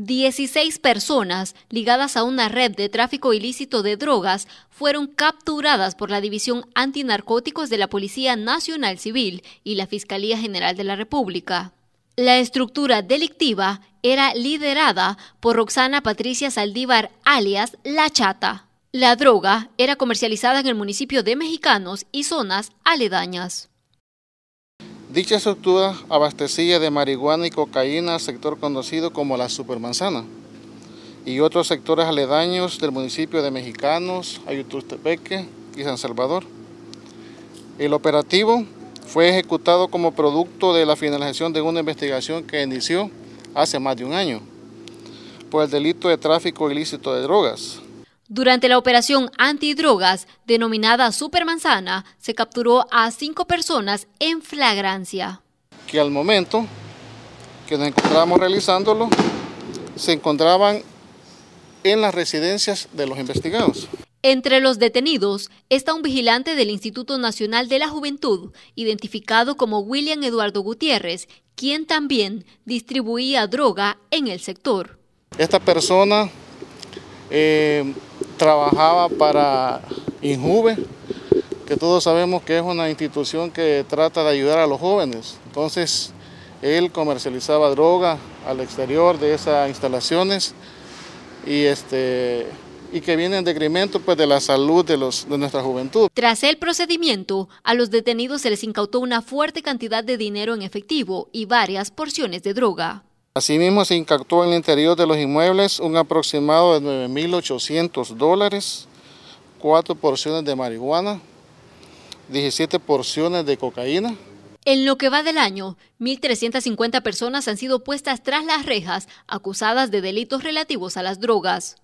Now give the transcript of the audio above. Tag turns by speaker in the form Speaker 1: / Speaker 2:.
Speaker 1: Dieciséis personas ligadas a una red de tráfico ilícito de drogas fueron capturadas por la División Antinarcóticos de la Policía Nacional Civil y la Fiscalía General de la República. La estructura delictiva era liderada por Roxana Patricia Saldívar, alias La Chata. La droga era comercializada en el municipio de Mexicanos y zonas aledañas.
Speaker 2: Dicha estructura abastecía de marihuana y cocaína al sector conocido como la Supermanzana y otros sectores aledaños del municipio de Mexicanos, Ayutustepeque y San Salvador. El operativo fue ejecutado como producto de la finalización de una investigación que inició hace más de un año por el delito de tráfico ilícito de drogas,
Speaker 1: durante la operación antidrogas denominada Supermanzana, se capturó a cinco personas en flagrancia.
Speaker 2: Que al momento que nos encontrábamos realizándolo, se encontraban en las residencias de los investigados.
Speaker 1: Entre los detenidos está un vigilante del Instituto Nacional de la Juventud, identificado como William Eduardo Gutiérrez, quien también distribuía droga en el sector.
Speaker 2: Esta persona eh, trabajaba para Injuve, que todos sabemos que es una institución que trata de ayudar a los jóvenes. Entonces, él comercializaba droga al exterior de esas instalaciones y este y que viene en decremento pues, de la salud de, los, de nuestra juventud.
Speaker 1: Tras el procedimiento, a los detenidos se les incautó una fuerte cantidad de dinero en efectivo y varias porciones de droga.
Speaker 2: Asimismo, se incautó en el interior de los inmuebles un aproximado de 9.800 dólares, cuatro porciones de marihuana, 17 porciones de cocaína.
Speaker 1: En lo que va del año, 1.350 personas han sido puestas tras las rejas acusadas de delitos relativos a las drogas.